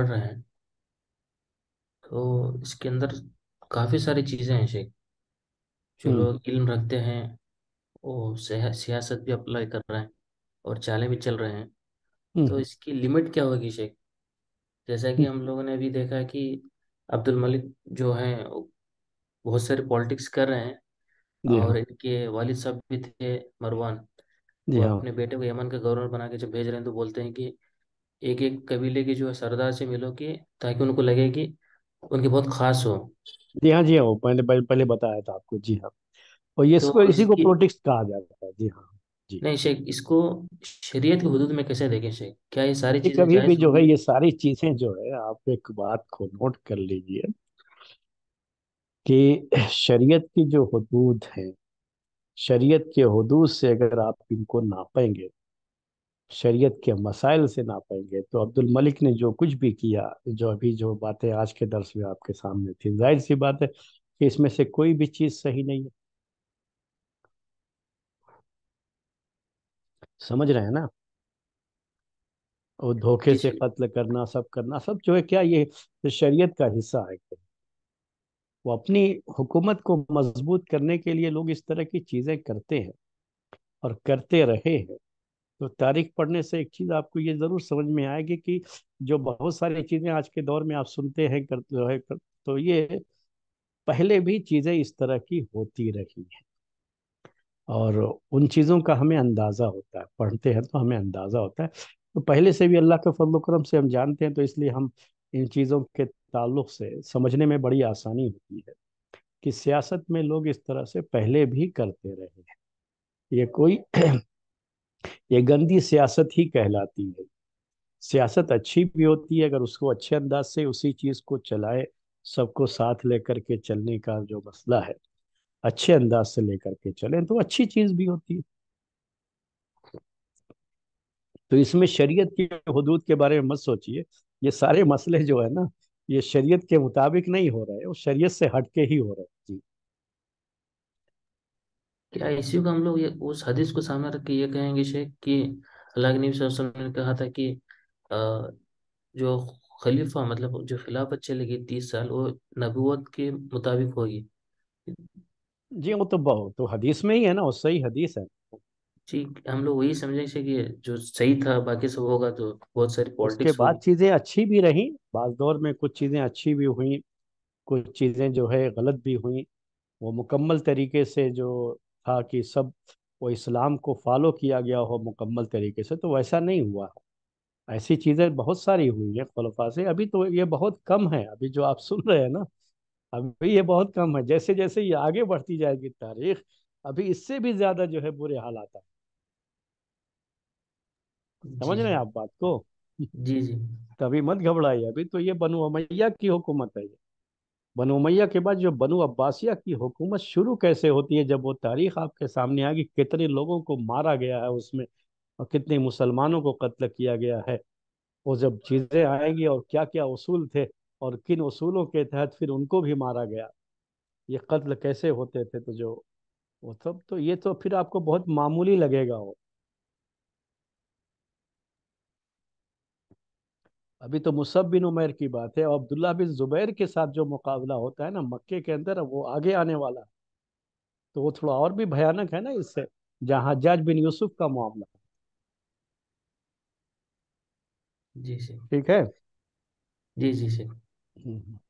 पढ़ रहे हैं तो इसके अंदर काफ़ी सारी चीज़ें हैं शेख जो हम्म। लोग इल्म रखते हैं वो सियासत भी अप्लाई कर रहे हैं और चालें भी चल रहे हैं हम्म। तो हम्म इसकी लिमिट क्या होगी शेख जैसा कि हम्म। हम लोगों ने अभी देखा है कि अब्दुल मलिक जो हैं बहुत सारे पॉलिटिक्स कर रहे हैं जी हाँ और इनके वालिद साहब भी थे मरवान जी वो हाँ अपने बेटे को यमन का गवर्नर बना के जब भेज रहे हैं तो बोलते हैं कि एक एक कबीले के जो है सरदार से मिलो कि ताकि उनको लगे कि उनके बहुत खास हो जी हाँ जी हाँ वो पहले पहले बताया था आपको जी हाँ और ये तो इसको इसी को इसकी पॉलिटिक्स कहा जाता है जी हाँ जी नहीं शेख इसको शरीयत के हदूद में कैसे देखें शेख क्या ये सारी चीजें कभी भी जो है ये सारी चीजें जो है आप एक बात को नोट कर लीजिए कि शरीयत की जो हदूद है शरीयत के हदूद से अगर आप इनको नापेंगे शरीयत के मसाइल से नापेंगे तो अब्दुल मलिक ने जो कुछ भी किया जो अभी जो बातें आज के दर्श में आपके सामने थी जाहिर सी बात है कि इसमें से कोई भी चीज़ सही नहीं है समझ रहे हैं ना और धोखे से कत्ल करना सब करना सब जो है क्या ये शरीयत का हिस्सा है वो अपनी हुकूमत को मजबूत करने के लिए लोग इस तरह की चीज़ें करते हैं और करते रहे हैं तो तारीख पढ़ने से एक चीज़ आपको ये ज़रूर समझ में आएगी कि जो बहुत सारी चीज़ें आज के दौर में आप सुनते हैं कर, है कर, तो ये पहले भी चीज़ें इस तरह की होती रही हैं और उन चीज़ों का हमें अंदाज़ा होता है पढ़ते हैं तो हमें अंदाज़ा होता है तो पहले से भी अल्लाह के फलोक्रम से हम जानते हैं तो इसलिए हम इन चीज़ों के ताल्लुक से समझने में बड़ी आसानी होती है कि सियासत में लोग इस तरह से पहले भी करते रहे हैं ये कोई ये गंदी सियासत ही कहलाती है सियासत अच्छी भी होती है अगर उसको अच्छे अंदाज से उसी चीज़ को चलाए सबको साथ लेकर के चलने का जो मसला है अच्छे अंदाज से लेकर के चलें तो अच्छी चीज़ भी होती है तो इसमें शरीयत के हदूद के बारे में मत सोचिए ये सारे मसले जो है ना ये शरीयत के मुताबिक नहीं हो रहे वो शरीयत से हटके ही हो रहे हैं जी क्या इसी को हम लोग ये उस हदीस को सामने रख के ये कहेंगे शेख कि अल्लाह के नबी ने कहा था कि जो खलीफा मतलब जो खिलाफत चलेगी तीस साल वो नबूवत के मुताबिक होगी जी वो तो बहुत तो हदीस में ही है ना वो सही हदीस है जी हम लोग वही समझेंगे कि जो सही था बाकी सब होगा तो बहुत सारी पॉलिटिक्स उसके बाद चीज़ें अच्छी भी रही बाद दौर में कुछ चीज़ें अच्छी भी हुई कुछ चीज़ें जो है गलत भी हुई वो मुकम्मल तरीके से जो था कि सब वो इस्लाम को फॉलो किया गया हो मुकम्मल तरीके से तो वैसा नहीं हुआ ऐसी चीज़ें बहुत सारी हुई हैं खलफा से अभी तो ये बहुत कम है अभी जो आप सुन रहे हैं ना अभी ये बहुत कम है जैसे जैसे ये आगे बढ़ती जाएगी तारीख अभी इससे भी ज़्यादा जो है बुरे हालात आए समझ रहे हैं आप बात को जी जी तभी मत घबराइए अभी तो ये बनु मैया की हुकूमत है ये बनु मैया के बाद जो बनु अब्बासिया की हुकूमत शुरू कैसे होती है जब वो तारीख आपके सामने आ गई कितने लोगों को मारा गया है उसमें और कितने मुसलमानों को कत्ल किया गया है वो जब चीज़ें आएंगी और क्या क्या उसूल थे और किन उसूलों के तहत फिर उनको भी मारा गया ये कत्ल कैसे होते थे तो जो वो सब तो ये तो फिर आपको बहुत मामूली लगेगा वो अभी तो मुसब बिन उमेर की बात है अब्दुल्ला बिन जुबैर के साथ जो मुकाबला होता है ना मक्के के अंदर वो आगे आने वाला तो वो थोड़ा और भी भयानक है ना इससे जहाँ हजाज बिन यूसुफ का मामला जी सर ठीक है जी जी सर